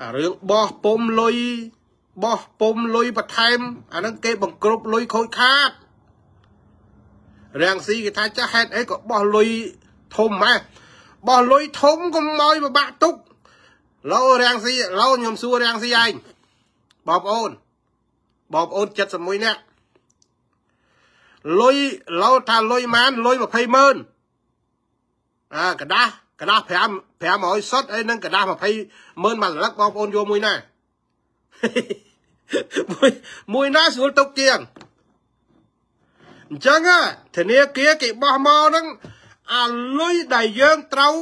អារឿងបោះពុំលុយបោះពុំលុយបន្ថែមអានឹងគេ បង្ក្រប់លុយខូចខាតរាំងស៊ីគេថាចាស់ហេតុអីក៏បោះលុយធំម៉ែបោះលុយធំកុំឲ្យពិបាកទុកលោរាំងស៊ីលោខ្ញុំសួររាំងស៊ីឯងបងប្អូនបងប្អូន71នាក់លុយលោថាលុយម៉ានលុយ20ម៉ឺនអាกระดาษกระดาษ5 500សុតហើយនឹងกระดาษ20ម៉ឺនមួយសន្លឹកបងប្អូនយកមួយណាមួយមួយណាស្រួលទុកជាងអញ្ចឹងធនាគារគេបោះមកហ្នឹងអាលុយដែលយើងត្រូវ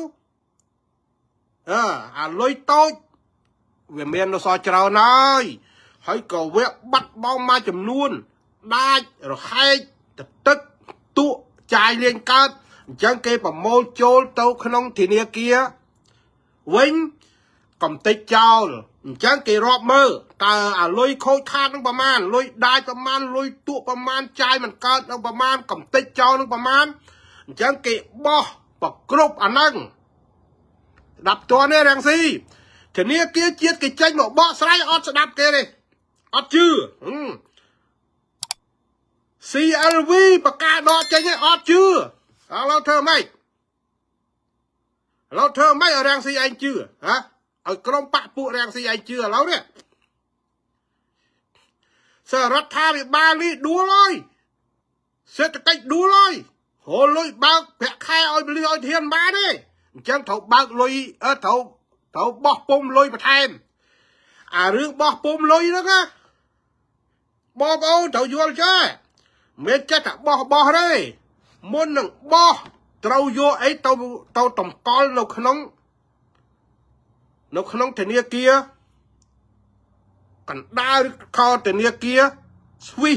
អើអាលុយតូច វាមានរសច្រើនហើយហើយក៏វាបាត់បង់មួយចំនួនដាច់រហែកទឹកទឹកទូចាយលេងកើតអញ្ចឹងគេ ប្រមូលចូល ទៅក្នុងធនាគារវិញកំតិចចោលអញ្ចឹងគេរាប់មើលតើអាលុយខូចខាតនឹងប្រមាណលុយដាច់ប្រមាណលុយទក់ប្រមាណចាយមិនកើតនឹងប្រមាណកំតិចចោលនឹងប្រមាណអញ្ចឹងគេបោះប្រគ្រប់អាហ្នឹងស្ដាប់តើនេះរាំងស៊ីធនាគារជាតិគេចេញមកបកស្រាយអត់ស្ដាប់គេទេអត់ជឿ CLV បកាដកចេញឲ្យអត់ជឿឥឡូវធ្វើម៉េចឡូវធ្វើម៉េចឲ្យរាំងស៊ីឯងជឿហ៎ឲ្យក្រុមបកពួករាំងស៊ីឯងជឿឥឡូវនេះសរដ្ឋាភិបាលនេះដួលហើយសេដ្ឋកិច្ចដួលហើយហូរលុយបើកប្រាក់ខែឲ្យពលិឲ្យធានបានទេអញ្ចឹងត្រូវបើកលុយអឺត្រូវត្រូវបោះពុំលុយបន្ថែមអារឿងបោះពុំលុយហ្នឹងណាបងប្អូនត្រូវយល់ចេះមិនចេះតែបោះបោះទេមុននឹងបោះត្រូវយកអីទៅទៅតម្កល់នៅក្នុង នៅក្នុងធនាគារកណ្ដាលឬខធនាគារស្វី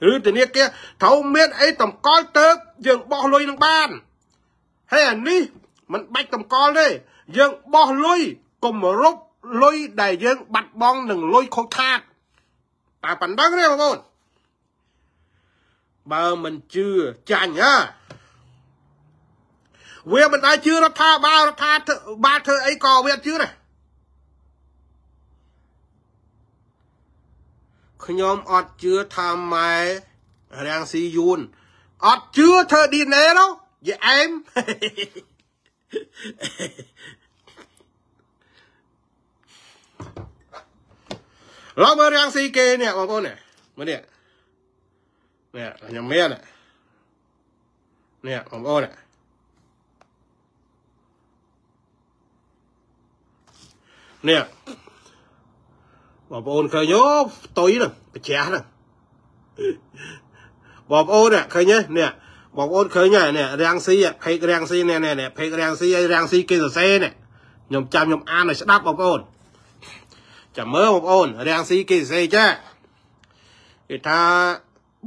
សឬធនាគារត្រូវមាន អីតម្កល់ទៅយើងបោះលុយនឹងបានហើយអានេះมันបាច់តម្កល់ទេយើងបោះលុយកុំរົບលុយដែលយើងបាត់បង់នឹងលុយខុសខាតតែប៉ុណ្្នឹងទេបងប្អូនបើមិនជឿចាញ់ហ៎វាមិនដែលជឿរដ្ឋាភិបាលរដ្ឋាភិបាលធ្វើអីក៏វាអត់ជឿដែរខ្ញុំអត់ជឿថាម៉ែរាំងស៊ីយួនអត់ជឿធ្វើ DNA ទៅយេអែមឡើយមើលរាំងស៊ីគេនេះបងប្អូននេះមើលនេះនេះខ្ញុំមាននេះបងប្អូននេះនេះបងប្អូនឃើញអូផ្ទុយហ្នឹងប្រជ្រះហ្នឹងបងប្អូនឃើញទេនេះបងប្អូនឃើញហើយនេះរាំងស៊ីផេករាំងស៊ីនេះនេះផេករាំងស៊ីហើយរាំងស៊ីគេសរសេរនេះខ្ញុំចាំខ្ញុំអានឲ្យស្ដាប់បងប្អូនចាំមើលបងប្អូន រាំងស៊ីគេសរសេរចាគេថា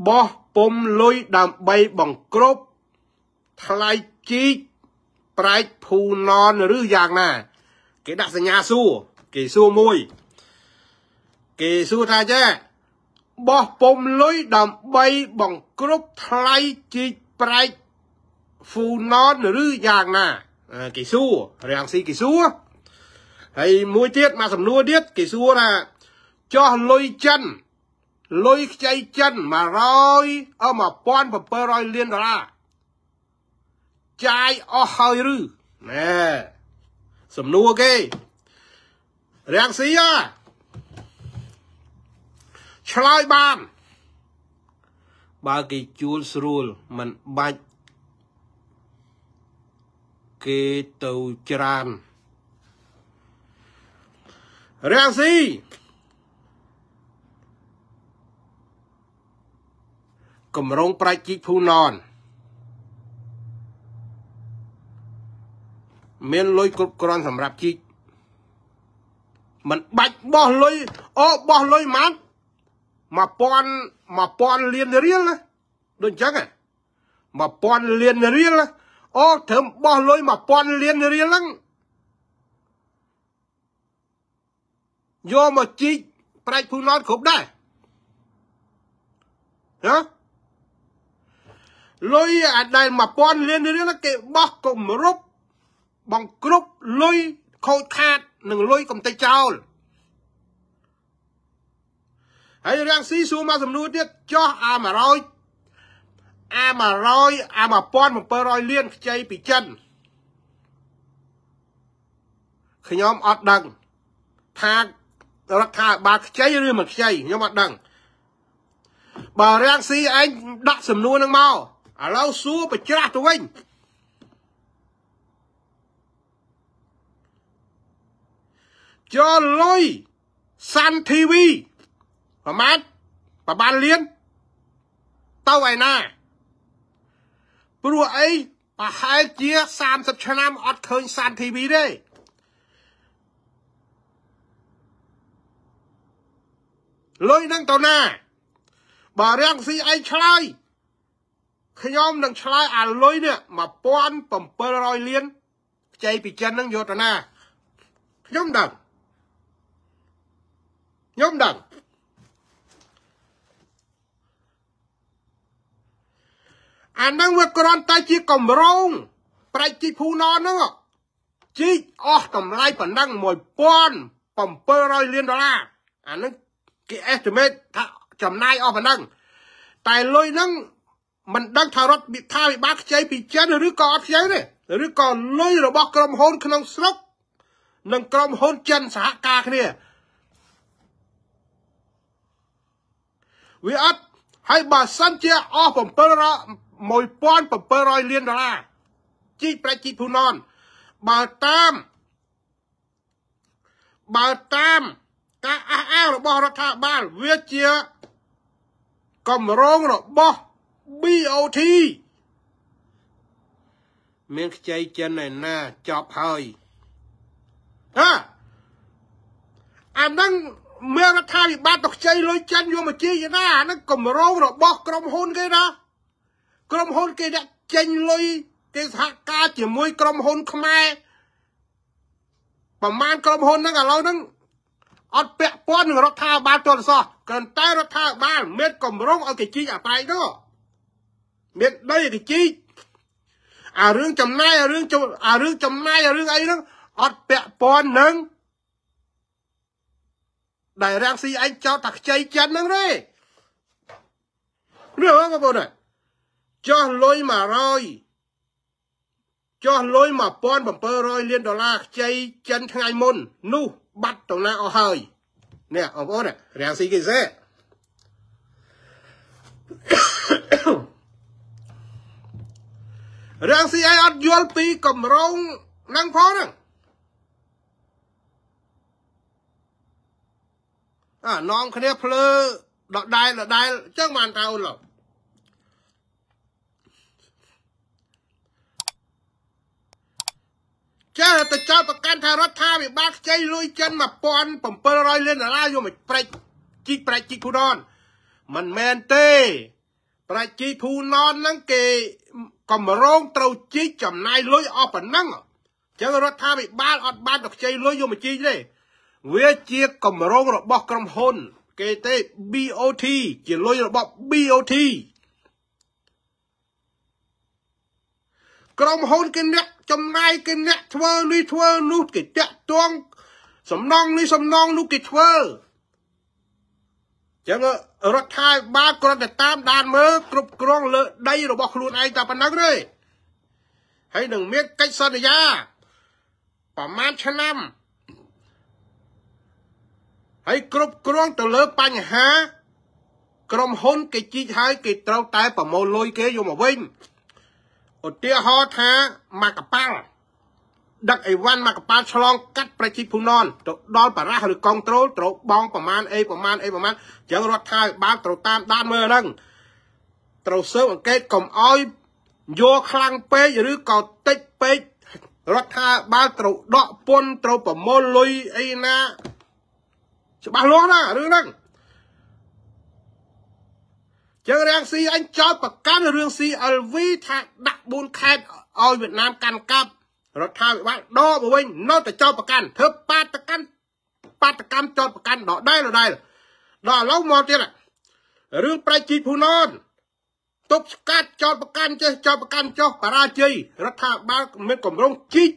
បោះពុំលុយដើម្បីបង្ក្រប់ថ្លៃជីកប្រែកភូណនឬយ៉ាងណាគេដាក់សញ្ញាសួរគេសួរមួយ គេសួរថាចាបោះពុំលុយដើម្បីបង្គ្រប់ថ្លៃជីកប្រែកហ្វូណនឬយ៉ាងណាគេសួររាំងស៊ីគេសួរហើយមួយទៀតមកសំណួរទៀត គេសួរថាចោះលុយចិនលុយខ្ចីចិន100អ1700លានដុល្លារចាយអស់ហើយឬណែសំណួរគេ រាំងស៊ីឆ្លើយបាន បើគេជួលស្រួលមិនបាច់គេទៅច្រើនរាំងស៊ីគម្រងប្រាជ្ញជីកភូណនមានលុយគ្រប់គ្រាន់សម្រាប់ជីកมันបាច់បោះលុយអូបោះលុយម៉ាត់1000 1000លានរៀលណាដូចអញ្ចឹង1000លានរៀលអូត្រឹមបោះលុយ1000លានរៀលហ្នឹងយកមកជីកប្រាច់ភូណតគ្រប់ដែរណាលុយអាចដែល1000លានរៀលគេបោះគម្រប់បង្ក្រប់លុយខូចខាតនិងលុយកំទេចចោលហើយរាំងស៊ីសួរមកសំណួរទៀតចោះអា100អា100អា1700លានខ្ចីពីចិនខ្ញុំអត់ដឹងថារដ្ឋាភិបាលខ្ចីឬមិនខ្ចីខ្ញុំអត់ដឹង បើរាំងស៊ីឯងដាក់សំណួរនឹងមកឥឡូវសួរបញ្ច្រាស់ទៅវិញយកលុយសាន់ធីវីប្រមាណប្រហែលលានទៅឯណាព្រោះអីប្រហែលជា30ឆ្នាំអត់ឃើញសាន់ធីវីទេលុយនឹងទៅណាបើរាំងស៊ីអីឆ្លើយខ្ញុំនឹងឆ្លើយអាលុយនេះ1700លានខ្ចីពីចិននឹងយកទៅណាខ្ញុំដឹងខ្ញុំដឹងអានឹងវាគ្រាន់តែជាកម្រងប្រាច់ជីភូណនហ្នឹងជីកអស់តម្លៃប៉ុណ្ណឹង1700លានដុល្លារអានឹងគេ estimate ថាចំណាយអស់ប៉ុណ្ណឹងតែលុយហ្នឹងមិនដឹងថារដ្ឋថាវិបាលខ្ចីពីចិនឬក៏អត់ខ្ចីទេឬក៏លុយរបស់ក្រុមហ៊ុនក្នុងស្រុកនិងក្រុមហ៊ុនចិនសហការគ្នាវាអត់ហើយបើសិនជាអស់7700លានដុល្លារជីកប្រាច់ជីកភូណនបើតាមបើតាមការអះអាងរបស់រដ្ឋាភិបាលវាជាកម្រងរបស់ BOT មានខ្ចីចិនឯណាចប់ហើយអាអានឹងមានរដ្ឋាភិបាលទៅខ្ចីលុយចិនយកមកជាយណាអានឹងកម្រងរបស់ក្រុមហ៊ុនគេណាក្រុមហ៊ុនគេដាក់ចេញលុយគេសហការជាមួយ ក្រុមហ៊ុនខ្មែរប្រមាណក្រុមហ៊ុនហ្នឹងឥឡូវហ្នឹងអត់ពាក់ព័ន្ធនឹងរដ្ឋាភិបាលទាល់សោះគ្រាន់តែរដ្ឋាភិបាលមានកម្រងឲ្យគេជីកអាបែកនោះមានដីគេជីកអារឿងចំណាយអារឿងអារឿងចំណាយអារឿងអីហ្នឹងអត់ពាក់ព័ន្ធនឹងដែលរាំងស៊ីឯងចោតថាខ្ចីចិនហ្នឹងទេនេះបងប្អូនចោះលុយ100ចោះលុយ1700លានដុល្លារខ្ចីចិនថ្ងៃមុន នោះ បាត់ទៅណាអស់ហើយនេះបងប្អូនរាំងស៊ីគេសេរាំងស៊ីឯងអត់យល់ពីកម្រងហ្នឹងផងហ្នឹងនាំគ្នាភ្លើដដែលដដែលអញ្ចឹងបានថាអូនឡូវចាទៅចោតប្រកាន់ថារដ្ឋាភិបាលខ្ចីលុយចិន1700លានដុល្លារយកមកព្រិចជីកប្រាច់ជីកភូណនមិនមែនទេ ប្រាច់ជីកភូណនហ្នឹងគេកម្រង ត្រូវជីកចំណាយលុយអស់ប៉ុណ្ណឹងអញ្ចឹងរដ្ឋាភិបាលអត់បានទៅខ្ចីលុយយកមកជីកទេវាជាកម្រងរបស់ក្រុមហ៊ុនគេទេ BOT ជាលុយរបស់ BOT ក្រុមហ៊ុនគេអ្នកចំណាយគេអ្នកធ្វើនេះធ្វើនោះគេតាក់ទងសំណងនេះសំណងនោះគេធ្វើចឹងរដ្ឋាភិបាលគ្រាន់តែតាមដានមើលគ្រប់គ្រងលើដីរបស់ខ្លួនឯងតែប៉ុណ្ណឹងទេហើយនឹងមានកិច្ចសន្យាប្រមាណឆ្នាំហើយគ្រប់គ្រងទៅលើបញ្ហា ក្រុមហ៊ុនគេជីកហើយ គេត្រូវតែប្រមូលលុយគេយកមកវិញឧទាហរណ៍ថាមកកប៉ាល់ដឹកអីវ៉ាន់មកកប៉ាល់ឆ្លងកាត់ប្រជាភូណនទៅដល់បារះឬកងត្រូលត្រូវបងប្រមាណអីប្រមាណអីប្រមាណអញ្ចឹងរដ្ឋាភិបាលត្រូវតាមដានមើលហ្នឹងត្រូវស៊ើបអង្កេតកុំអោយយកខ្លាំងពេកឬក៏តិចពេករដ្ឋាភិបាលត្រូវដកពន្ធត្រូវប្រមូលលុយអីណាច្បាស់លាស់ណារឿងហ្នឹងចឹងរាំងស៊ីអញចោតប្រកាន់រឿង CLV ថាដាក់4ខេតឲ្យវៀតណាមកាន់កាប់រដ្ឋាភិបាលដកមកវិញនៅតែចោតប្រកាន់ធ្វើបាតកម្មបាតកម្មចោតប្រកាន់ដល់ដែរដល់ដែរដល់ឥឡូវមកទៀតរឿងប្រជាភូណនទប់ស្កាត់ចោតប្រកាន់ចេះចោតប្រកាន់ចោះបរាជ័យរដ្ឋាភិបាលមានកម្រងជីក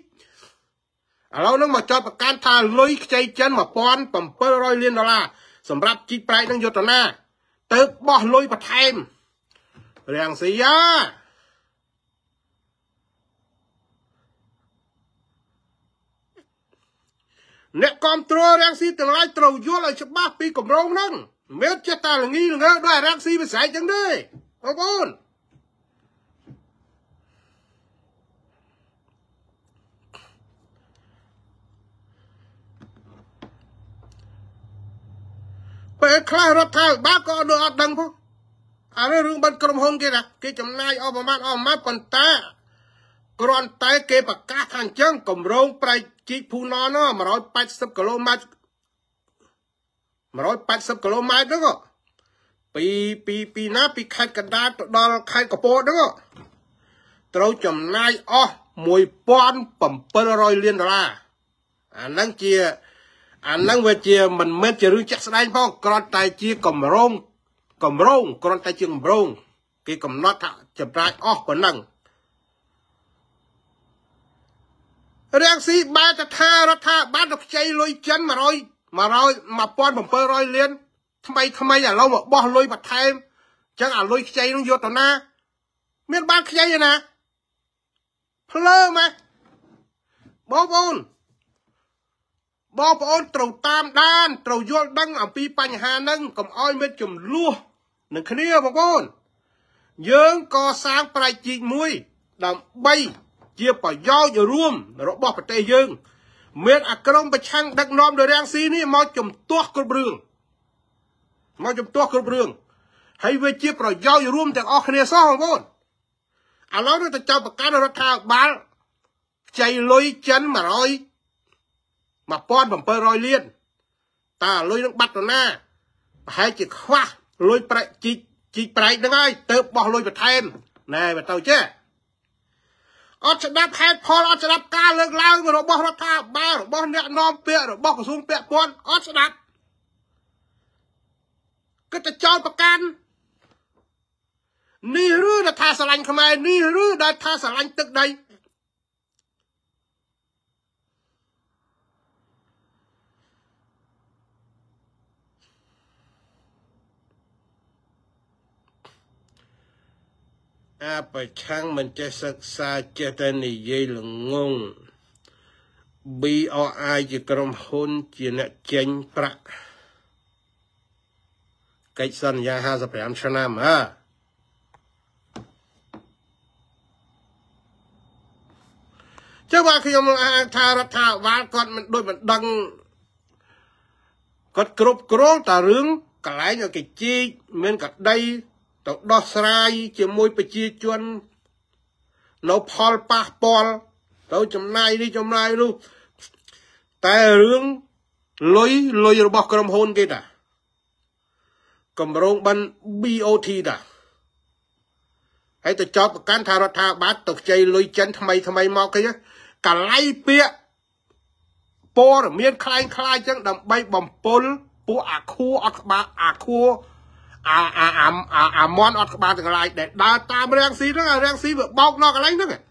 ឥឡូវនឹងមកចោទប្រកាន់ថាលុយខ្ចីចិន1700លានដុល្លារសម្រាប់ជីកប្រែកនឹងយុទ្ធនាទៅបោះលុយបន្ថែមរាំងសីយ៉ាអ្នកគ្រប់គ្រងរាំងស៊ីទាំងឡាយត្រូវយល់ឲ្យច្បាស់ពីគម្រោងហ្នឹងមិនចេះតែល្ងីល្ងើដោយរាំងស៊ីវិស័យចឹងទេបងប្អូនពេលខ្លះរដ្ឋាភិបាលក៏នៅអត់ដឹងផងអានេះរឿងបាត់ក្រុមហ៊ុនគេណាគេចំណាយអស់ប្រមាណអស់ម៉ាត់ប៉ុន្តែគ្រាន់តែគេប្រកាសថាអញ្ចឹងគម្រោងប្រៃជីកភូណន180គីឡូម៉ែត្រ180គីឡូម៉ែត្រហ្នឹងពីពីពីណាពីខេត្តកណ្ដាលទៅដល់ខេត្តកពតហ្នឹងត្រូវចំណាយអស់1700លានដុល្លារអាហ្នឹងជាអាហ្នឹងវាជាមិនមែនជារឿងចាក់ស្ដែងផងគ្រាន់តែ ជាកម្រងកម្រងគ្រាន់តែជាកម្រងគេកំណត់ថាចម្រាច់អស់ប៉ុណ្ណឹងរាំងស៊ីបែរទៅថារដ្ឋាភិបាលទៅខ្ចីលុយចិន100 100 1700លានថ្មី ថ្មីឥឡូវមកបោះលុយបន្ថែមអញ្ចឹងអាលុយខ្ចីនឹងយកទៅណាមាន បានខ្ចីទេណាភ្លើមកបងប្អូនបងប្អូនត្រូវតាមដានត្រូវយល់ដឹងអំពីបញ្ហាហ្នឹងកុំអោយមានចំលោះនឹងគ្នាបងប្អូនយើងកសាងប្រាជ្ញមួយដើម្បីជាប្រយោជន៍រួម របស់ប្រទេសយើង មានអាក្រមប្រឆាំងដឹកនាំដោយរាំងស៊ីនេះមកជំទាស់គ្រប់រឿងមកជំទាស់គ្រប់រឿងហើយវាជា ប្រយោជន៍រួមទាំងអស់គ្នាសោះបងប្អូនឥឡូវនេះទៅចាប់ប្រកាន់រដ្ឋាភិបាលខ្ចីលុយចិន100 1700លានតើលុយនឹងបាត់ទៅណា ប្រហែលជាខ្វះលុយប្រាក់ជីកជីកប្រែកហ្នឹងហើយទៅបោះលុយបន្ថែមណែបើទៅចេះអត់ស្ដាប់ហេតុផលអត់ស្ដាប់ការលើកឡើងរបស់រដ្ឋាភិបាលរបស់អ្នកនាំពាក្យរបស់ក្រសួងពាក់ព័ន្ធអត់ស្ដាប់គិតតែចោលប្រកាន់នេះឬដែលថាស្រឡាញ់ខ្មែរនេះឬដែលថាស្រឡាញ់ទឹកដីអាប្រឆាំងមិនចេះសិក្សាចេះតែនិយាយល្ងង BRI ជាក្រុមហ៊ុនជាអ្នកចេញប្រាក់កិច្ចសន្យា55ឆ្នាំហ៎ចុះបាទខ្ញុំថារដ្ឋាភិបាលគាត់មិនដូចមិនដឹងគាត់គ្រប់គ្រងតែរឿងកន្លែងឲ្យគេជីកមានកដីទៅដោះស្រាយ ជាមួយប្រជាជននៅផលប៉ះពាល់ទៅចំណាយនេះចំណាយនោះតែរឿងលុយលុយរបស់ក្រុមហ៊ុនគេតាកម្រងបិណ្ឌ BOT តាហើយទៅចោតប្រកាន់ថារដ្ឋាភិបាលទៅខ្ចីលុយចិនថ្មី ថ្មីមកគេកលៃពាកព័ត៌មានคล้ายៗចឹងដើម្បីបំពល់ពួកអាខួរអត់ក្បាលអាខួរអាអាអាមន់អត់ក្បាលទាំងឡាយដែលដើរតាមរាំងស៊ីហ្នឹងអារាំងស៊ីវាបោកដល់កន្លែងហ្នឹង